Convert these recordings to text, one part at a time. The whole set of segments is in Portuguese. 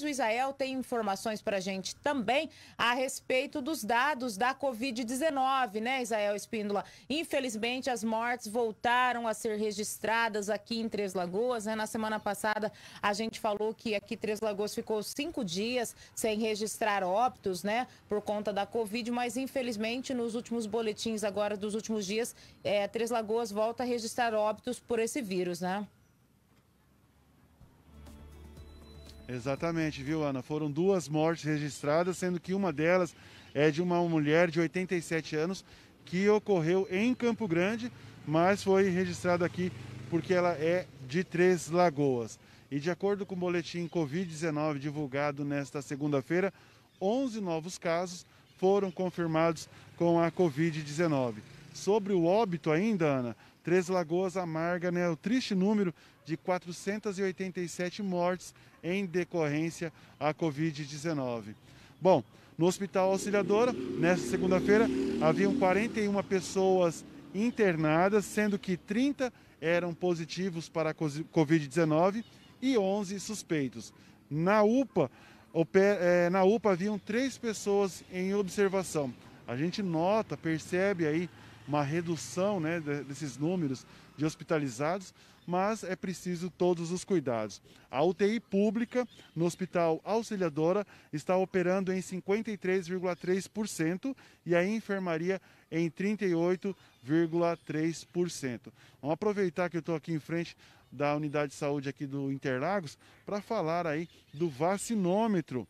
O Israel tem informações para a gente também a respeito dos dados da Covid-19, né, Israel Espíndola? Infelizmente, as mortes voltaram a ser registradas aqui em Três Lagoas. Né? Na semana passada, a gente falou que aqui Três Lagoas ficou cinco dias sem registrar óbitos, né, por conta da Covid, mas infelizmente, nos últimos boletins agora dos últimos dias, é, Três Lagoas volta a registrar óbitos por esse vírus, né? Exatamente, viu, Ana? Foram duas mortes registradas, sendo que uma delas é de uma mulher de 87 anos que ocorreu em Campo Grande, mas foi registrada aqui porque ela é de Três Lagoas. E de acordo com o boletim Covid-19 divulgado nesta segunda-feira, 11 novos casos foram confirmados com a Covid-19. Sobre o óbito ainda, Ana, Três Lagoas amarga né, o triste número de 487 mortes em decorrência à Covid-19. Bom, no Hospital Auxiliadora, nesta segunda-feira, haviam 41 pessoas internadas, sendo que 30 eram positivos para a Covid-19 e 11 suspeitos. Na UPA, eh, na UPA haviam três pessoas em observação. A gente nota, percebe aí uma redução né, desses números de hospitalizados, mas é preciso todos os cuidados. A UTI pública no Hospital Auxiliadora está operando em 53,3% e a enfermaria em 38,3%. Vamos aproveitar que eu estou aqui em frente da unidade de saúde aqui do Interlagos para falar aí do vacinômetro.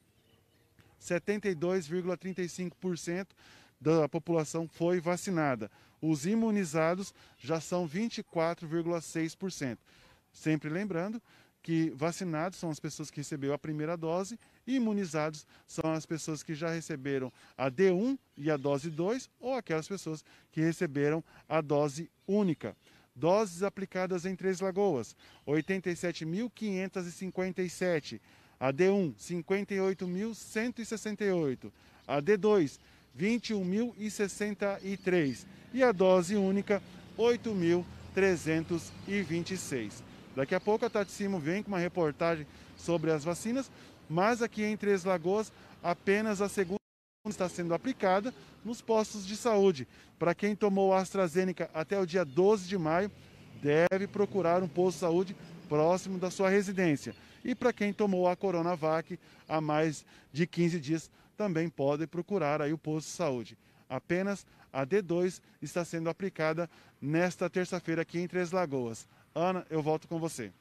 72,35% da população foi vacinada. Os imunizados já são 24,6%. Sempre lembrando que vacinados são as pessoas que receberam a primeira dose e imunizados são as pessoas que já receberam a D1 e a dose 2 ou aquelas pessoas que receberam a dose única. Doses aplicadas em Três Lagoas, 87.557. A D1, 58.168. A D2, 21.063 e a dose única 8.326. Daqui a pouco a Simo vem com uma reportagem sobre as vacinas, mas aqui em Três Lagoas apenas a segunda está sendo aplicada nos postos de saúde. Para quem tomou AstraZeneca até o dia 12 de maio, deve procurar um posto de saúde próximo da sua residência. E para quem tomou a Coronavac há mais de 15 dias, também pode procurar aí o posto de saúde. Apenas a D2 está sendo aplicada nesta terça-feira aqui em Três Lagoas. Ana, eu volto com você.